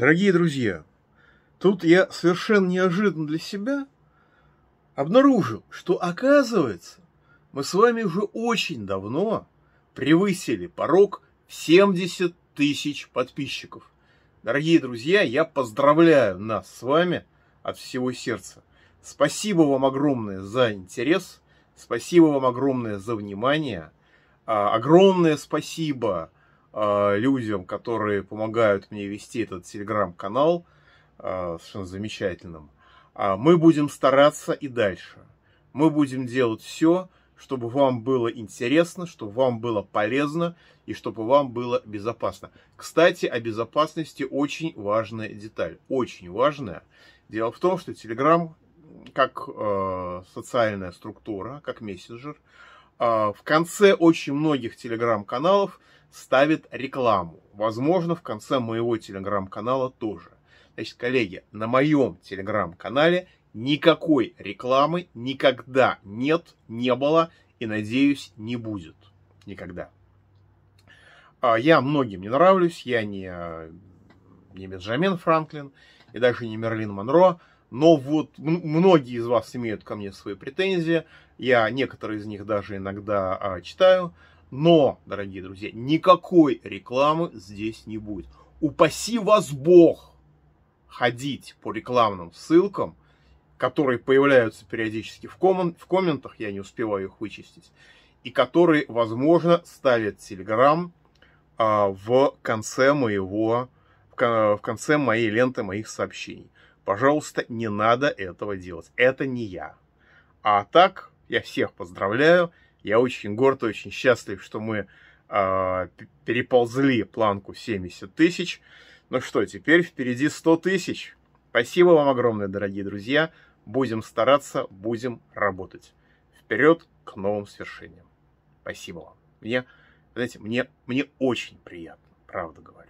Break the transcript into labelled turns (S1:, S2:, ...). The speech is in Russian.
S1: Дорогие друзья, тут я совершенно неожиданно для себя обнаружил, что оказывается, мы с вами уже очень давно превысили порог 70 тысяч подписчиков. Дорогие друзья, я поздравляю нас с вами от всего сердца. Спасибо вам огромное за интерес, спасибо вам огромное за внимание, а огромное спасибо а, людям, которые помогают мне вести этот телеграм-канал, а, совершенно замечательным. А мы будем стараться и дальше. Мы будем делать все, чтобы вам было интересно, чтобы вам было полезно и чтобы вам было безопасно. Кстати, о безопасности очень важная деталь, очень важная. Дело в том, что Telegram как э, социальная структура, как мессенджер, а, в конце очень многих телеграм-каналов ставит рекламу. Возможно, в конце моего телеграм-канала тоже. Значит, коллеги, на моем телеграм-канале никакой рекламы никогда нет, не было и, надеюсь, не будет. Никогда. А, я многим не нравлюсь, я не, э, не Бенджамин Франклин и даже не Мерлин Монро, но вот многие из вас имеют ко мне свои претензии. Я некоторые из них даже иногда а, читаю. Но, дорогие друзья, никакой рекламы здесь не будет. Упаси вас Бог ходить по рекламным ссылкам, которые появляются периодически в, коммен, в комментах, я не успеваю их вычистить, и которые, возможно, ставят телеграм а, в конце моего в конце моей ленты моих сообщений. Пожалуйста, не надо этого делать. Это не я. А так, я всех поздравляю. Я очень горд и очень счастлив, что мы э, переползли планку 70 тысяч. Ну что, теперь впереди 100 тысяч. Спасибо вам огромное, дорогие друзья. Будем стараться, будем работать. Вперед к новым свершениям. Спасибо вам. Мне, знаете, мне, мне очень приятно, правда говорю.